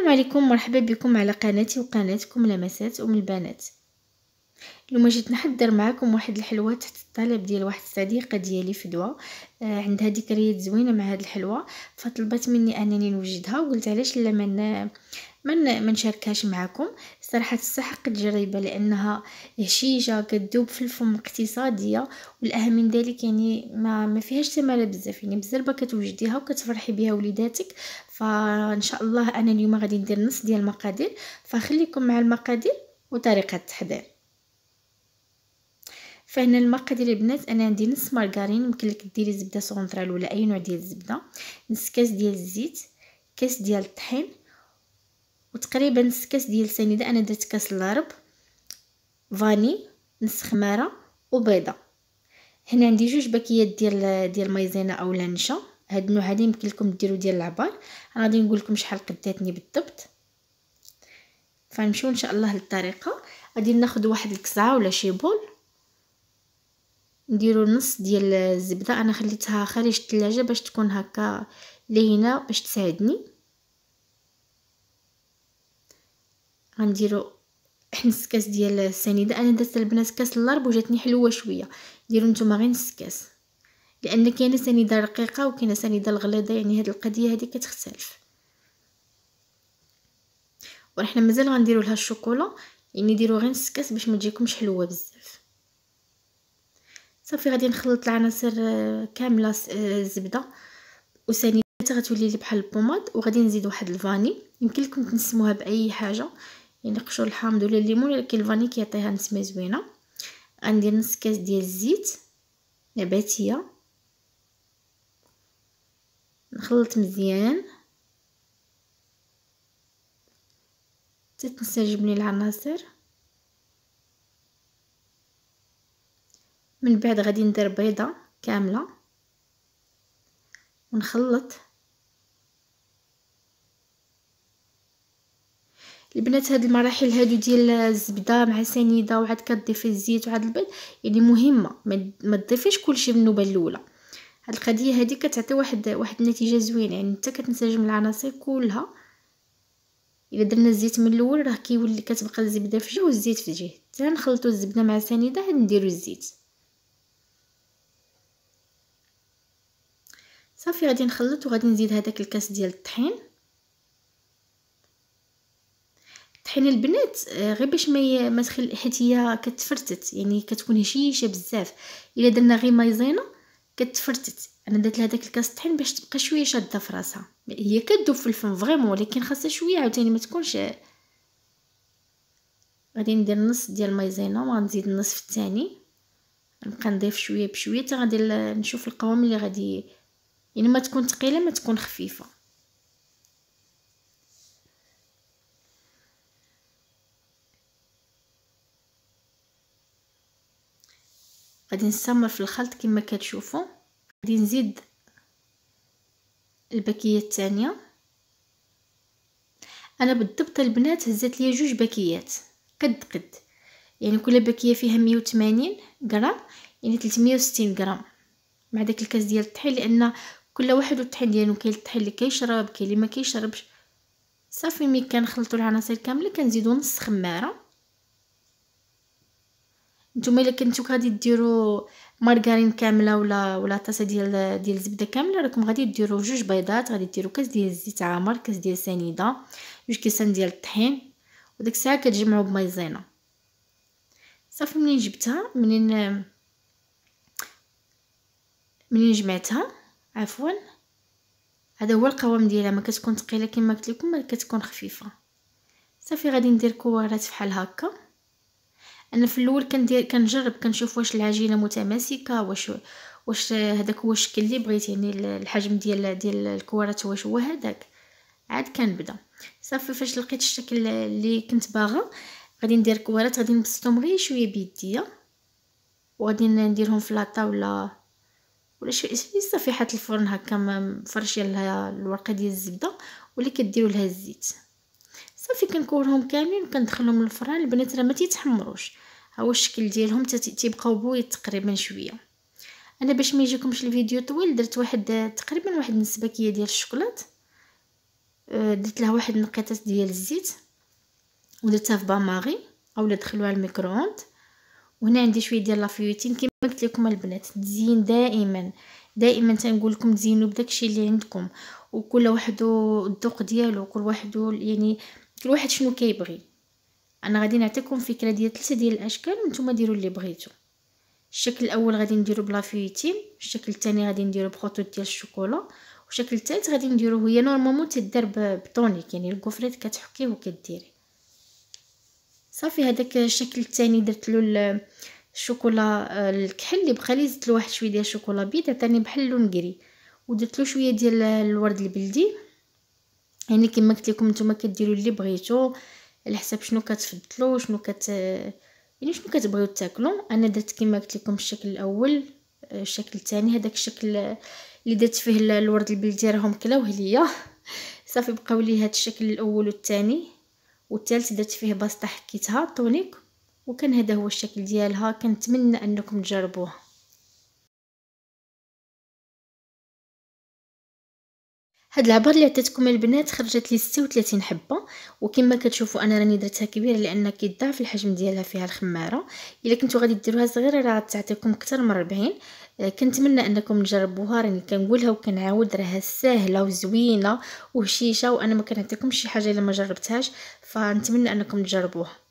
السلام عليكم مرحبا بكم على قناتي وقناتكم لمسات ام البنات اليوم جيت نحضر معكم واحد الحلوى تحت الطلب ديال واحد الصديقه ديالي فدوى آه عندها ذكريات زوينه مع هاد الحلوى فطلبت مني انني نوجدها وقلت علاش لا ما من ما نشاركهاش معكم صراحه تستحق التجربه لانها هشيشه كدوب في الفم اقتصاديه والاهم من ذلك يعني ما ما فيهاش تماره بزاف يعني بزربة كتوجديها وكتفرحي بها وليداتك فان شاء الله انا اليوم غادي ندير نص ديال المقادير فخليكم مع المقادير وطريقه التحضير فهنا المقادير البنات انا عندي نص مارغرين يمكن لك ديري زبده سونترال ولا اي نوع ديال الزبده نص كاس ديال الزيت كاس ديال الطحين وتقريبا نص كاس ديال سنيده انا درت كاس الارب فاني نص خماره وبيضه هنا عندي جوج باكيات ديال ديال مايزينا او لانشا هاد النوع هادي يمكن لكم ديروا ديال العبار انا غادي نقول لكم شحال قداتني بالضبط فنمشيو ان شاء الله للطريقه غادي ناخذ واحد الكسعه ولا شي بول نديرو نص ديال الزبده انا خليتها خارج الثلاجه باش تكون هكا لينه باش تساعدني غنديرو نص كاس ديال السنيده انا درت البنات كاس الارب وجاتني حلوه شويه ديروا نتوما غير نص كاس لان كاينه سنيده رقيقه وكاينه سنيده الغليظه يعني هاد القضيه هادي كتختلف وحنا مازال غنديروا لها الشوكولا يعني ديروا غير نص كاس باش ما تجيكمش حلوه بزاف صافي غادي نخلط العناصر آه، كامله الزبده آه، وسنيده غتولي لي بحال البوماد وغادي نزيد واحد الفاني يمكن لكم تنسموها باي حاجه يعني قشور الحامض ولا الليمون ولكن الفاني كيعطيها نسمه زوينه غندير نص كاس ديال الزيت نباتيه نخلط مزيان حتى لي العناصر من بعد غادي ندير بيضه كامله ونخلط البنات هاد المراحل هادو ديال الزبده مع سنيده وعاد كضيفي الزيت وعاد البيض يعني مهمه ما تضيفيش كلشي من النوبه الاولى هاد القضيه هادي كتعطي واحد واحد النتيجه زوينه يعني حتى كتنسجم العناصر كلها الا درنا الزيت من الاول راه كيولي كتبقى الزبده في جهه والزيت في جهه حتى نخلطوا الزبده مع السنيده عاد نديروا الزيت صافي غادي نخلط وغادي نزيد هذاك الكاس ديال الطحين حين البنات آه، غير باش ما ما تخل حيت هي كتفرتت يعني كتكون هشيشه بزاف الا درنا غير مايزينا كتفرتت انا درت لها داك الكاس الطحين باش تبقى شويه شاده في راسها هي كدوب في الفم فريمون ولكن خاصها شويه عاوتاني ما تكونش غادي ندير نص ديال مايزينا وغنزيد النص الثاني نبقى نضيف شويه بشويه حتى غادي نشوف القوام اللي غادي يعني ما تكون ثقيله ما تكون خفيفه غادي نستمر في الخلط كما كتشوفوا غادي نزيد الباكيه الثانيه انا بالضبط البنات هزات ليا جوج باكيات قد قد يعني كل باكيه فيها 180 غرام يعني 360 غرام مع داك الكاس ديال الطحين لان كل واحد والطحين ديالو كاين الطحين اللي كيشرب كاين اللي ما كيشربش صافي ملي كنخلطوا العناصر كامله كنزيدو نص خماره نتوما الا كنتو غادي ديروا مارغرين كامله ولا ولا طاسه ديال ديال الزبده كامله راكم غادي ديروا جوج بيضات غادي ديروا كاس ديال الزيت عامر كاس ديال سنيده جوج كيسان ديال الطحين وداك الساعه كتجمعوا بمايزينا صافي منين جبتها منين منين جمعتها عفوا هذا هو القوام ديالها ما كتكون ثقيله كما قلت لكم ما كتكون خفيفه صافي غادي ندير كوارات بحال هكا انا في الاول كندير كنجرب كنشوف واش العجينه متماسكه واش واش هذاك هو الشكل اللي بغيت يعني الحجم ديال ديال الكوارات واش هو هذاك عاد كنبدا صافي فاش لقيت الشكل اللي كنت باغا غادي ندير كوارات غادي نبسطهم غير شويه بيديا وغادي نديرهم في لاطا ولا ولا شي صفيحه الفرن هكا مفرشيه لها الورقه ديال الزبده واللي كديروا لها الزيت صافي كنكورهم كاملين وكندخلهم الفران البنات راه ما تيتحمروش ها هو الشكل ديالهم تيبقاو بويض تقريبا شويه انا باش ما يجيكمش الفيديو طويل درت واحد تقريبا واحد النسبكيه ديال الشوكولات أه، درت لها واحد النقيطات ديال الزيت ودرتها في باماري اولا دخلوها الميكرووند وهنا عندي شويه ديال لافيوتين كما قلت لكم البنات تزين دائما دائما تنقول لكم تزينوا بداكشي اللي عندكم وكل واحد الذوق ديالو كل واحد يعني كل واحد شنو كيبغي انا غادي نعطيكم فكره ديال ثلاثه ديال الاشكال وانتم ديروا اللي بغيتو الشكل الاول غادي نديرو بلا فيوتين الشكل الثاني غادي نديرو بخطوط ديال الشوكولا والشكل الثالث غادي نديرو هي نورمالمون تدار بطونيك يعني الكوفريت كتحكيه وكديري صافي هذاك الشكل الثاني درت له الشوكولا آه، الكحل اللي بقى لي زدت له واحد شويه ديال الشوكولا بيض عطاني بحال لون كري ودرت له شويه ديال الورد البلدي يعني كما قلت لكم نتوما كديروا اللي بغيتو على حساب شنو كتفضلوا شنو كت يعني شنو كتبغيو تاكلوا انا درت كما قلت لكم الشكل الاول آه، الشكل الثاني هذاك الشكل اللي درت فيه الورد البلدي راهم كلاوه ليا صافي بقاو لي هذا الشكل الاول والثاني والثالث درت فيه باسطه حكيتها طونيك وكان هذا هو الشكل ديالها كنتمنى انكم تجربوه هاد العبار اللي عطيتكم البنات خرجت لي 36 حبه وكما كتشوفوا انا راني درتها كبيره لان كيضاعف الحجم ديالها فيها الخماره الا كنتو غادي ديروها صغيره راه تعطيكم اكثر من 40 آه، كنتمنى انكم تجربوها راني كنقولها وكنعاود راها ساهله وزوينه وهشيشه وانا ما كنعطيكمش شي حاجه الا ما جربتهاش فنتمنى انكم تجربوها